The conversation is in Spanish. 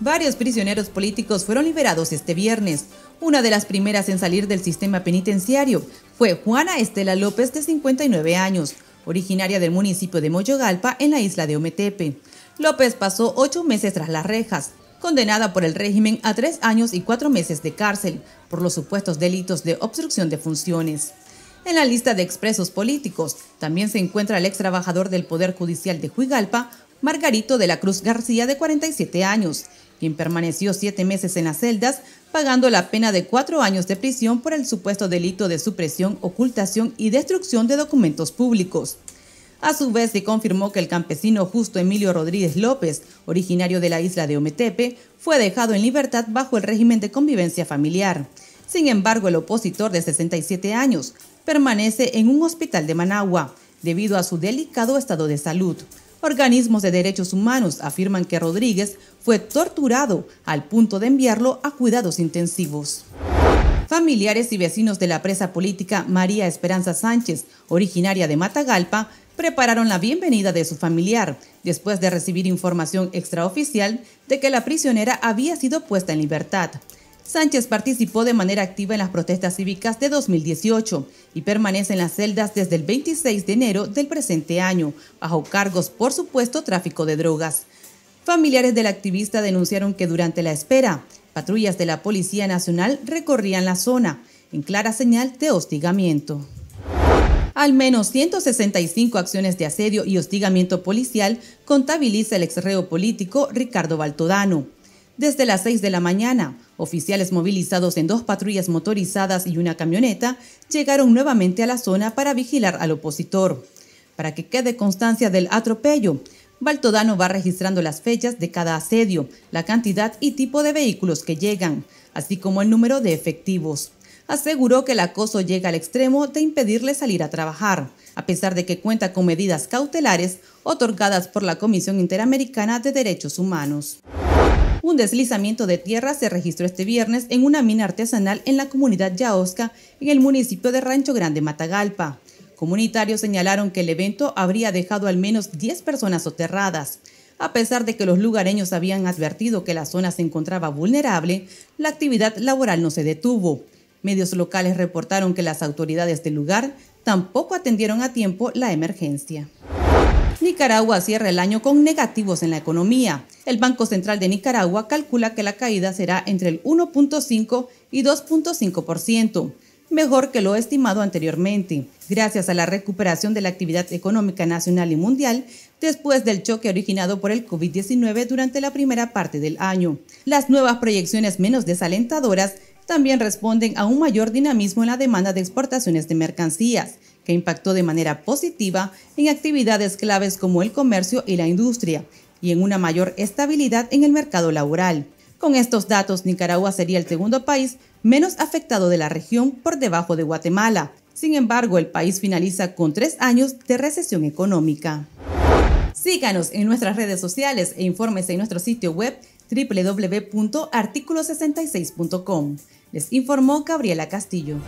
Varios prisioneros políticos fueron liberados este viernes. Una de las primeras en salir del sistema penitenciario fue Juana Estela López, de 59 años, originaria del municipio de Moyogalpa, en la isla de Ometepe. López pasó ocho meses tras las rejas, condenada por el régimen a tres años y cuatro meses de cárcel por los supuestos delitos de obstrucción de funciones en la lista de expresos políticos. También se encuentra el ex trabajador del Poder Judicial de Juigalpa, Margarito de la Cruz García, de 47 años, quien permaneció siete meses en las celdas pagando la pena de cuatro años de prisión por el supuesto delito de supresión, ocultación y destrucción de documentos públicos. A su vez, se confirmó que el campesino justo Emilio Rodríguez López, originario de la isla de Ometepe, fue dejado en libertad bajo el régimen de convivencia familiar. Sin embargo, el opositor de 67 años permanece en un hospital de Managua debido a su delicado estado de salud. Organismos de derechos humanos afirman que Rodríguez fue torturado al punto de enviarlo a cuidados intensivos. Familiares y vecinos de la presa política María Esperanza Sánchez, originaria de Matagalpa, prepararon la bienvenida de su familiar después de recibir información extraoficial de que la prisionera había sido puesta en libertad. Sánchez participó de manera activa en las protestas cívicas de 2018 y permanece en las celdas desde el 26 de enero del presente año, bajo cargos por supuesto tráfico de drogas. Familiares del activista denunciaron que durante la espera, patrullas de la Policía Nacional recorrían la zona, en clara señal de hostigamiento. Al menos 165 acciones de asedio y hostigamiento policial contabiliza el exreo político Ricardo Baltodano. Desde las 6 de la mañana, oficiales movilizados en dos patrullas motorizadas y una camioneta llegaron nuevamente a la zona para vigilar al opositor. Para que quede constancia del atropello, Baltodano va registrando las fechas de cada asedio, la cantidad y tipo de vehículos que llegan, así como el número de efectivos. Aseguró que el acoso llega al extremo de impedirle salir a trabajar, a pesar de que cuenta con medidas cautelares otorgadas por la Comisión Interamericana de Derechos Humanos. Un deslizamiento de tierra se registró este viernes en una mina artesanal en la comunidad Yaosca, en el municipio de Rancho Grande, Matagalpa. Comunitarios señalaron que el evento habría dejado al menos 10 personas soterradas. A pesar de que los lugareños habían advertido que la zona se encontraba vulnerable, la actividad laboral no se detuvo. Medios locales reportaron que las autoridades del lugar tampoco atendieron a tiempo la emergencia. Nicaragua cierra el año con negativos en la economía. El Banco Central de Nicaragua calcula que la caída será entre el 1.5 y 2.5%, mejor que lo estimado anteriormente, gracias a la recuperación de la actividad económica nacional y mundial después del choque originado por el COVID-19 durante la primera parte del año. Las nuevas proyecciones menos desalentadoras también responden a un mayor dinamismo en la demanda de exportaciones de mercancías, que impactó de manera positiva en actividades claves como el comercio y la industria, y en una mayor estabilidad en el mercado laboral. Con estos datos, Nicaragua sería el segundo país menos afectado de la región por debajo de Guatemala. Sin embargo, el país finaliza con tres años de recesión económica. Síganos en nuestras redes sociales e informes en nuestro sitio web www.articulo66.com. Les informó Gabriela Castillo.